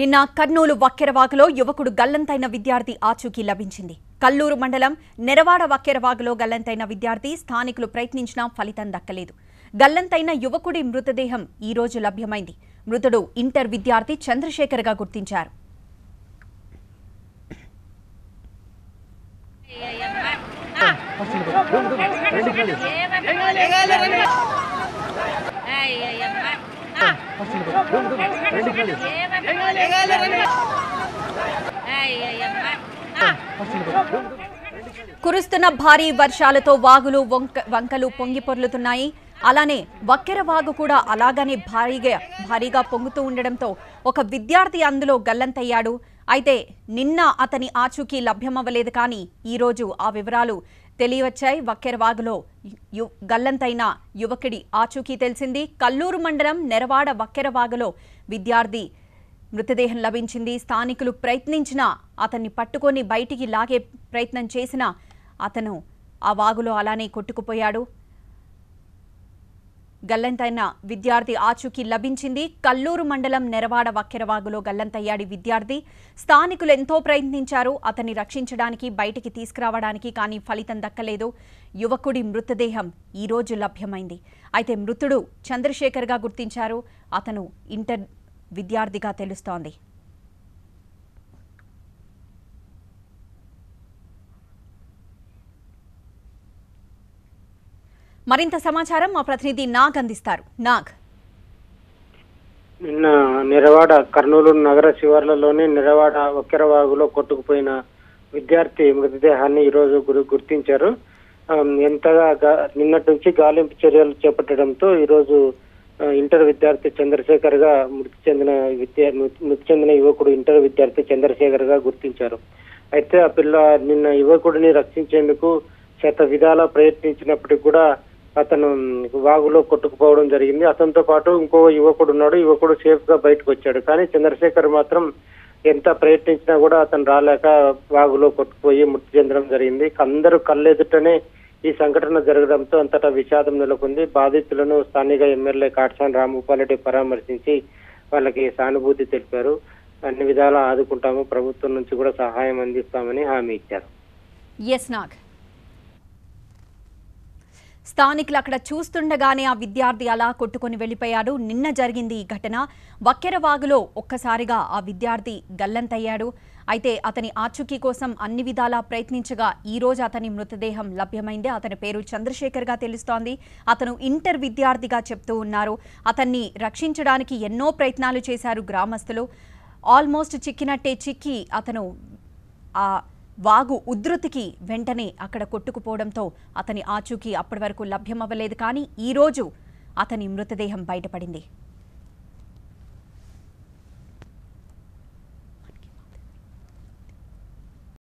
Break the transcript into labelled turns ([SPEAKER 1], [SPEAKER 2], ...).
[SPEAKER 1] నిన్న కర్నూలు వక్కెరవాగులో యువకుడు గల్లంతైన విద్యార్థి ఆచూకీ లభించింది కల్లూరు మండలం నెరవాడ వక్కెరవాగులో గల్లంతైన విద్యార్థి స్థానికులు ప్రయత్నించినా ఫలితం దక్కలేదు గల్లంతైన యువకుడి మృతదేహం ఈరోజు లభ్యమైంది మృతుడు ఇంటర్ విద్యార్థి చంద్రశేఖర్గా గుర్తించారు కురుస్తున్న భారీ వర్షాలతో వాగులు వంక వంకలు పొంగి పొర్లుతున్నాయి అలానే వక్కెర వాగు కూడా అలాగనే భారీగా భారీగా పొంగుతూ ఉండడంతో ఒక విద్యార్థి అందులో గల్లంతయ్యాడు అయితే నిన్న అతని ఆచూకీ లభ్యమవ్వలేదు కానీ ఈరోజు ఆ వివరాలు తెలియవచ్చాయి వక్కెరవాగులో గల్లంతైన యువకుడి ఆచూకీ తెలిసింది కల్లూరు మండలం నెరవాడ వక్కెరవాగులో విద్యార్థి మృతదేహం లభించింది స్థానికులు ప్రయత్నించినా అతన్ని పట్టుకొని బయటికి లాగే ప్రయత్నం చేసినా అతను ఆ వాగులో అలానే కొట్టుకుపోయాడు గల్లంతైన విద్యార్థి ఆచూకీ లభించింది కల్లూరు మండలం నెరవాడ వక్కెరవాగులో గల్లంతయ్యాడి విద్యార్థి స్థానికులు ఎంతో ప్రయత్నించారు అతన్ని రక్షించడానికి బయటికి తీసుకురావడానికి కానీ ఫలితం దక్కలేదు యువకుడి మృతదేహం ఈరోజు లభ్యమైంది అయితే మృతుడు చంద్రశేఖర్గా గుర్తించారు అతను ఇంటర్ విద్యార్థిగా తెలుస్తోంది మరింత సమాచారం మా ప్రతినిధి నాగ్ అందిస్తారు నాగ్
[SPEAKER 2] నిన్న నిరవాడ కర్నూలు నగర శివార్లలోని నిరవాడ ఒక్కెరవాగులో కొట్టుకుపోయిన విద్యార్థి మృతదేహాన్ని ఈరోజు గురి గుర్తించారు ఎంతగా నిన్నటి నుంచి గాలింపు చర్యలు చేపట్టడంతో ఈరోజు ఇంటర్ విద్యార్థి చంద్రశేఖర్ గా మృతి చెందిన విద్యా మృతి చెందిన యువకుడు ఇంటర్ విద్యార్థి చంద్రశేఖర్ గా గుర్తించారు అయితే ఆ పిల్ల నిన్న యువకుడిని రక్షించేందుకు శత విధాలా ప్రయత్నించినప్పటికీ కూడా అతను వాగులో కొట్టుకుపోవడం జరిగింది అతనితో పాటు ఇంకో యువకుడు ఉన్నాడు యువకుడు సేఫ్ గా బయటకు వచ్చాడు కానీ చంద్రశేఖర్ మాత్రం ఎంత ప్రయత్నించినా కూడా అతను రాలేక వాగులో కొట్టుకుపోయి మృతి చెందడం జరిగింది అందరూ కళ్ళెదుటనే ఈ సంఘటన జరగడంతో అంతటా విషాదం నెలకొంది బాధితులను స్థానిక ఎమ్మెల్యే కాట్సాన్ రామగోపాల్ రెడ్డి పరామర్శించి వాళ్ళకి సానుభూతి తెలిపారు అన్ని విధాలా ఆదుకుంటాము ప్రభుత్వం నుంచి కూడా సహాయం అందిస్తామని హామీ ఇచ్చారు
[SPEAKER 1] ఎస్ నాగ్ స్థానికులు అక్కడ చూస్తుండగానే ఆ విద్యార్థి అలా కొట్టుకుని వెళ్ళిపోయాడు నిన్న జరిగింది ఈ ఘటన వక్కెరవాగులో ఒక్కసారిగా ఆ విద్యార్థి గల్లంతయ్యాడు అయితే అతని ఆచూకీ కోసం అన్ని విధాలా ప్రయత్నించగా ఈరోజు అతని మృతదేహం లభ్యమైంది అతని పేరు చంద్రశేఖర్గా తెలుస్తోంది అతను ఇంటర్ విద్యార్థిగా చెప్తూ ఉన్నారు అతన్ని రక్షించడానికి ఎన్నో ప్రయత్నాలు చేశారు గ్రామస్తులు ఆల్మోస్ట్ చిక్కినట్టే చిక్కి అతను వాగు ఉధృతికి వెంటనే అక్కడ కొట్టుకుపోవడంతో అతని ఆచూకీ అప్పటి వరకు లభ్యమవ్వలేదు కానీ ఈరోజు అతని మృతదేహం బయటపడింది